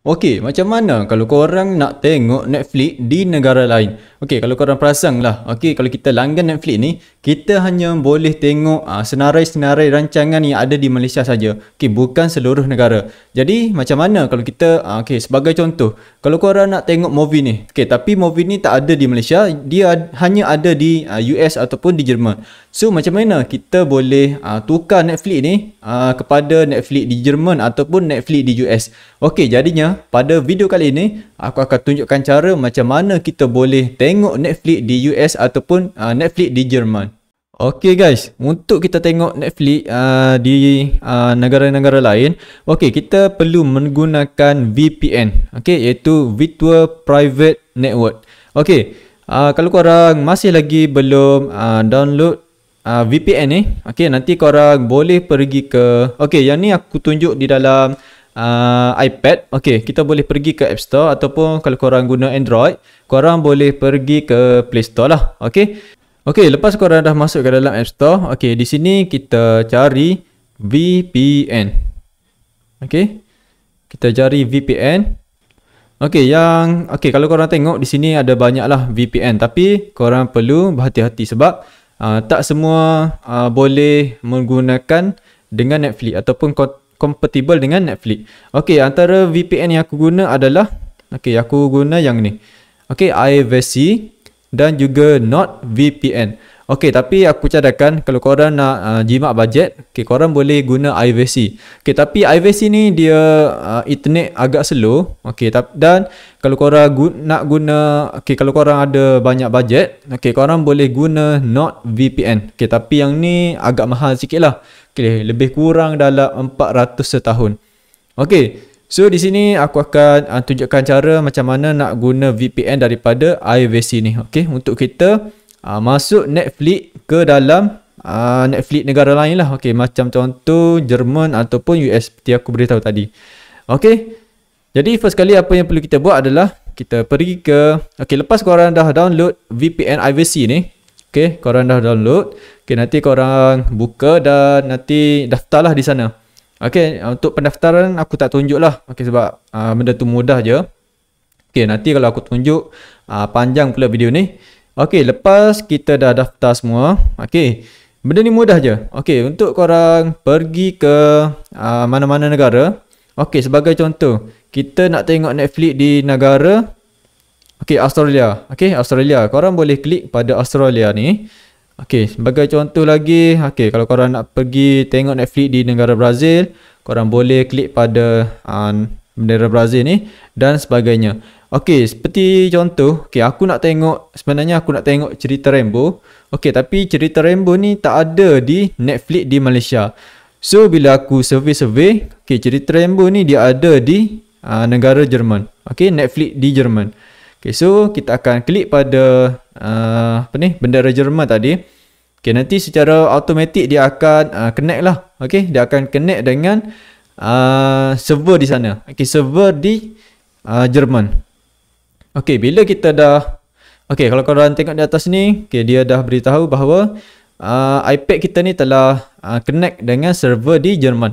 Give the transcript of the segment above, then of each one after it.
Okey, macam mana kalau korang nak tengok Netflix di negara lain? Okey, kalau korang perasan lah, okey, kalau kita langgan Netflix ni, kita hanya boleh tengok uh, senarai-senarai rancangan yang ada di Malaysia saja. Okey, bukan seluruh negara. Jadi, macam mana kalau kita, uh, okey, sebagai contoh, kalau korang nak tengok movie ni, okey, tapi movie ni tak ada di Malaysia, dia hanya ada di uh, ah, US ataupun di Jerman. So, macam mana kita boleh uh, tukar Netflix ni uh, kepada Netflix di Jerman ataupun Netflix di US? Okey, jadinya pada video kali ini, aku akan tunjukkan cara macam mana kita boleh tengok Netflix di US ataupun uh, Netflix di Jerman. Okey guys, untuk kita tengok Netflix uh, di uh, negara-negara lain, okey kita perlu menggunakan VPN. Okey, iaitu Virtual Private Network. Okey, uh, kalau korang masih lagi belum uh, download uh, VPN ni, eh, okey nanti korang boleh pergi ke Okey, yang ni aku tunjuk di dalam uh, iPad, okey, kita boleh pergi ke App Store ataupun kalau korang guna Android, korang boleh pergi ke Play Store lah, okey. Okey, lepas korang dah masuk ke dalam App Store, okey, di sini kita cari VPN. Okey. Kita cari VPN. Okey, yang okey kalau korang tengok di sini ada banyaklah VPN tapi korang perlu berhati-hati sebab uh, tak semua uh, boleh menggunakan dengan Netflix ataupun kau compatible dengan Netflix. Okey, antara VPN yang aku guna adalah okey, aku guna yang ni. Okey, IVC dan juga NordVPN. Okey, tapi aku cadangkan kalau korang nak uh, jimat bajet, okay, korang boleh guna IVC. Okey, tapi IVC ni dia uh, internet agak slow. Okey, dan kalau korang gu- nak guna, okey, kalau korang ada banyak bajet, okey, korang boleh guna not VPN. Okey, tapi yang ni agak mahal sikit lah. Okey, lebih kurang dalam 400 setahun. Okey, So di sini aku akan uh, tunjukkan cara macam mana nak guna VPN daripada IVC ni. Okey, untuk kita uh, masuk Netflix ke dalam uh, Netflix negara lain lah. Okay, macam contoh Jerman ataupun US seperti aku beritahu tadi. Okay, jadi first kali apa yang perlu kita buat adalah kita pergi ke Okay, lepas korang dah download VPN IVC ni Okay, korang dah download Okay, nanti korang buka dan nanti daftarlah di sana Okay, untuk pendaftaran aku tak tunjuk lah Okay, sebab uh, benda tu mudah je Okay, nanti kalau aku tunjuk uh, panjang pula video ni Okey, lepas kita dah daftar semua, okey. Benda ni mudah je. Okey, untuk korang pergi ke uh, mana-mana negara. Okey, sebagai contoh, kita nak tengok Netflix di negara Okey, Australia. Okey, Australia. Korang boleh klik pada Australia ni. Okey, sebagai contoh lagi, okey, kalau korang nak pergi tengok Netflix di negara Brazil, korang boleh klik pada uh, bendera Brazil ni dan sebagainya. Okey, seperti contoh, okey aku nak tengok sebenarnya aku nak tengok cerita Rambo. Okey, tapi cerita Rambo ni tak ada di Netflix di Malaysia. So bila aku survey-survey, okey cerita Rambo ni dia ada di uh, negara Jerman. Okey, Netflix di Jerman. Okey, so kita akan klik pada uh, apa ni? Bendera Jerman tadi. Okey, nanti secara automatik dia akan uh, connect lah. Okey, dia akan connect dengan Ah, server di sana. Okay, server di uh, Jerman. Okey, bila kita dah... okey, kalau korang tengok di atas ni, okey, dia dah beritahu bahawa uh, iPad kita ni telah uh, connect dengan server di Jerman.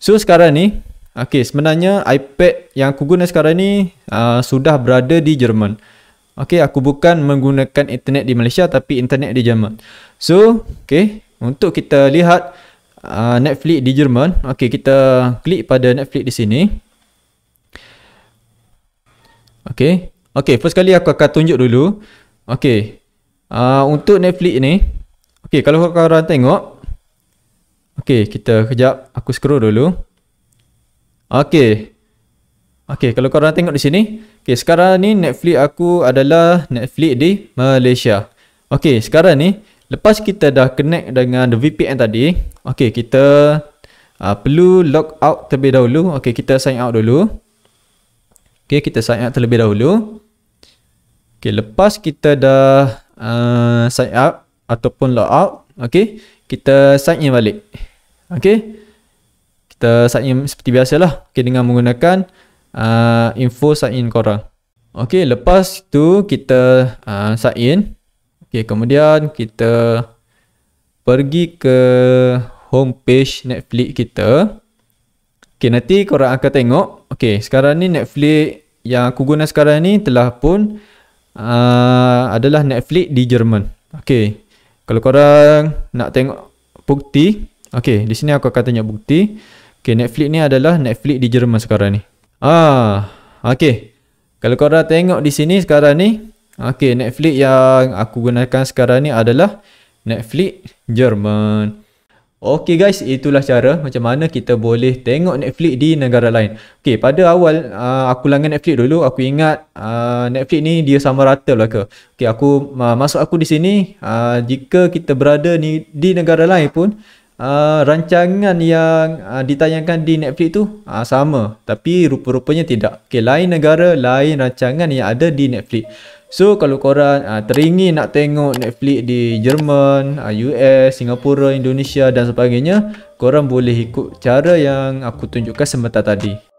So, sekarang ni, okey, sebenarnya iPad yang aku guna sekarang ni uh, sudah berada di Jerman. Okey, aku bukan menggunakan internet di Malaysia tapi internet di Jerman. So, okey, untuk kita lihat uh, Netflix di Jerman. Okey, kita klik pada Netflix di sini. Okey. Okey, first kali aku akan tunjuk dulu. Okey. Uh, untuk Netflix ni, okey, kalau korang tengok Okey, kita kejap aku scroll dulu. Okey. Okey, kalau korang tengok di sini, okey, sekarang ni Netflix aku adalah Netflix di Malaysia. Okey, sekarang ni Lepas kita dah connect dengan the VPN tadi, okey kita uh, perlu log out terlebih dahulu. Okey, kita sign out dulu. Okey, kita sign out terlebih dahulu. Okey, lepas kita dah uh, sign out ataupun log out, okey, kita sign in balik. Okey. Kita sign in seperti biasalah, okey dengan menggunakan uh, info sign in korang. Okey, lepas tu kita uh, sign in. Okay, kemudian kita pergi ke homepage Netflix kita. Okay, nanti korang akan tengok. Okay, sekarang ni Netflix yang aku guna sekarang ni telah pun uh, adalah Netflix di Jerman. Okay, kalau korang nak tengok bukti. Okay, di sini aku akan tengok bukti. Okay, Netflix ni adalah Netflix di Jerman sekarang ni. Ah, okay. Kalau korang tengok di sini sekarang ni, Okay, Netflix yang aku gunakan sekarang ni adalah Netflix Jerman. Okay guys, itulah cara macam mana kita boleh tengok Netflix di negara lain. Okay pada awal uh, aku langgan Netflix dulu, aku ingat uh, Netflix ni dia sama rata lah ke. Okay aku uh, masuk aku di sini, uh, jika kita berada ni di negara lain pun, Ah, rancangan yang uh, ditayangkan di Netflix tu uh, sama tapi rupa-rupanya tidak. Okey, lain negara, lain rancangan yang ada di Netflix. So kalau korang uh, teringin nak tengok Netflix di Jerman, uh, US, Singapura, Indonesia dan sebagainya, korang boleh ikut cara yang aku tunjukkan sebentar tadi.